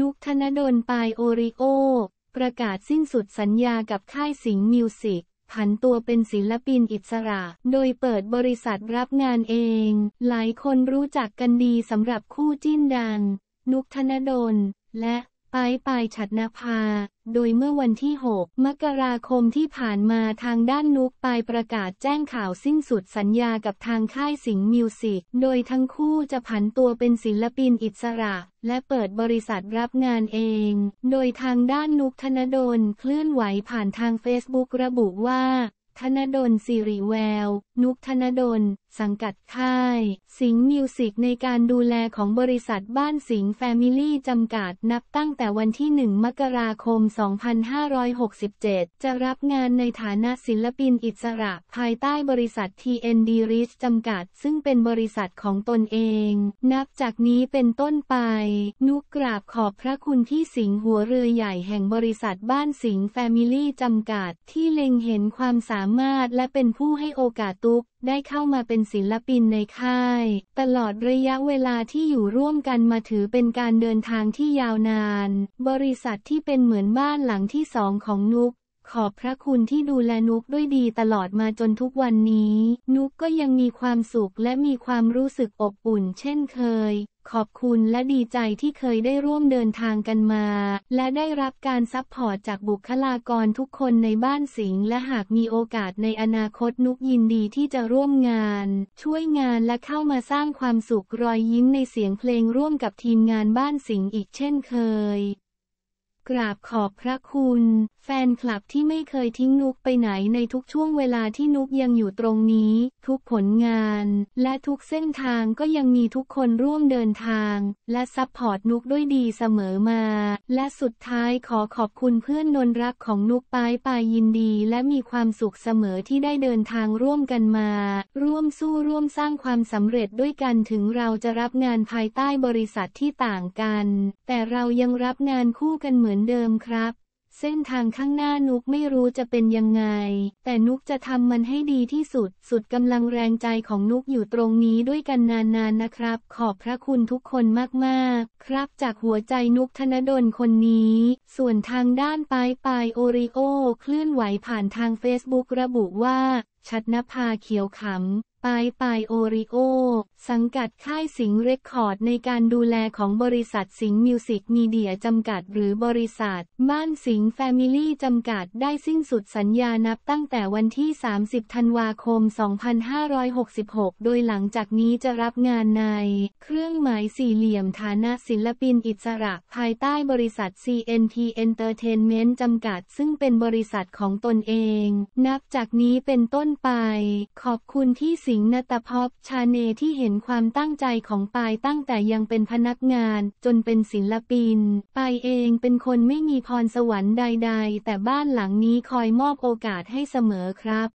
นุกธนดล ปายโอริโอ ประกาศสิ้นสุดสัญญากับค่ายสิงห์มิวสิกผันตัวเป็นศิลปินอิสระ โดยเปิดบริษัทรับงานเอง หลายคนรู้จักกันดีสำหรับคู่จิ้นดัง นุกธนดล และปายปายฉัดนภาโดยเมื่อวันที่ 6 มกราคมที่ผ่านมาทางด้านนุกปายประกาศแจ้งข่าวสิ้นสุดสัญญากับทางค่ายสิงห์มิวสิก โดยทั้งคู่จะผันตัวเป็นศิลปินอิสระ และเปิดบริษัทรับงานเอง โดยทางด้านนุกธนดลเคลื่อนไหวผ่านทางเฟซบุ๊กระบุว่า ธนดลสิริแววนุกธนดล สังกัดค่ายสิงห์มิวสิกในการดูแลของบริษัทบ้านสิงห์แฟมิลี่จำกัด นับตั้งแต่วันที่ 1 มกราคม 2567 จะรับงานในฐานะศิลปินอิสระภายใต้บริษัท TND Rich จำกัด ซึ่งเป็นบริษัทของตนเอง นับจากนี้เป็นต้นไป นุกกราบขอบพระคุณที่สิงห์หัวเรือใหญ่แห่งบริษัทบ้านสิงห์แฟมิลี่จำกัดที่เล็งเห็นความสามารถและเป็นผู้ให้โอกาสตัวุ๊กได้เข้ามาเป็นศิลปินในค่าย ตลอดระยะเวลาที่อยู่ร่วมกันมาถือเป็นการเดินทางที่ยาวนาน บริษัทที่เป็นเหมือนบ้านหลังที่สองของนุ๊กขอบพระคุณที่ดูแลนุกด้วยดีตลอดมาจนทุกวันนี้ นุกก็ยังมีความสุขและมีความรู้สึกอบอุ่น เช่นเคย ขอบคุณและดีใจที่เคยได้ร่วมเดินทางกันมา และได้รับการซัพพอร์ตจากบุคลากรทุกคนในบ้านสิงห์และหากมีโอกาสในอนาคตนุกยินดีที่จะร่วมงาน ช่วยงานและเข้ามาสร้างความสุขรอยยิ้มในเสียงเพลงร่วมกับทีมงานบ้านสิงห์อีกเช่นเคยกราบขอบพระคุณ แฟนคลับที่ไม่เคยทิ้งนุกไปไหนในทุกช่วงเวลาที่นุกยังอยู่ตรงนี้ ทุกผลงานและทุกเส้นทางก็ยังมีทุกคนร่วมเดินทาง และซัพพอร์ตนุกด้วยดีเสมอมา และสุดท้ายขอขอบคุณเพื่อนนนรักของนุกปายปายยินดีและมีความสุขเสมอที่ได้เดินทางร่วมกันมา ร่วมสู้ร่วมสร้างความสำเร็จด้วยกันถึงเราจะรับงานภายใต้บริษัทที่ต่างกัน แต่เรายังรับงานคู่กันเหมือนอนเดิมครับ เส้นทางข้างหน้านุกไม่รู้จะเป็นยังไง แต่นุกจะทำมันให้ดีที่สุด สุดกำลังแรงใจของนุกอยู่ตรงนี้ด้วยกันนานๆนนนะครับ ขอบพระคุณทุกคนมากๆ ครับจากหัวใจนุกธนดลคนนี้ ส่วนทางด้านปลายปลายโอริโอเคลื่อนไหวผ่านทางเฟซบุ๊กระบุว่าชัดนภาเขียวขำปายปายโอริโอสังกัดค่ายสิงเรคคอร์ด ในการดูแลของบริษัทสิงมิวสิกมีเดียจำกัด หรือบริษัท บ้านสิงแฟมิลี่จำกัดได้สิ้นสุดสัญญานับตั้งแต่วันที่ 30ธันวาคม 2566 โดยหลังจากนี้จะรับงานใน เครื่องหมายสี่เหลี่ยมฐานะศิลปินอิสระ ภายใต้บริษัท CNT Entertainment จำกัด ซึ่งเป็นบริษัทของตนเอง นับจากนี้เป็นต้นไป ขอบคุณที่สิงห์นตพบชาเนที่เห็นความตั้งใจของปายตั้งแต่ยังเป็นพนักงานจนเป็นศิลปินปายเองเป็นคนไม่มีพรสวรรค์ใด ๆ แต่บ้านหลังนี้คอยมอบโอกาสให้เสมอครับ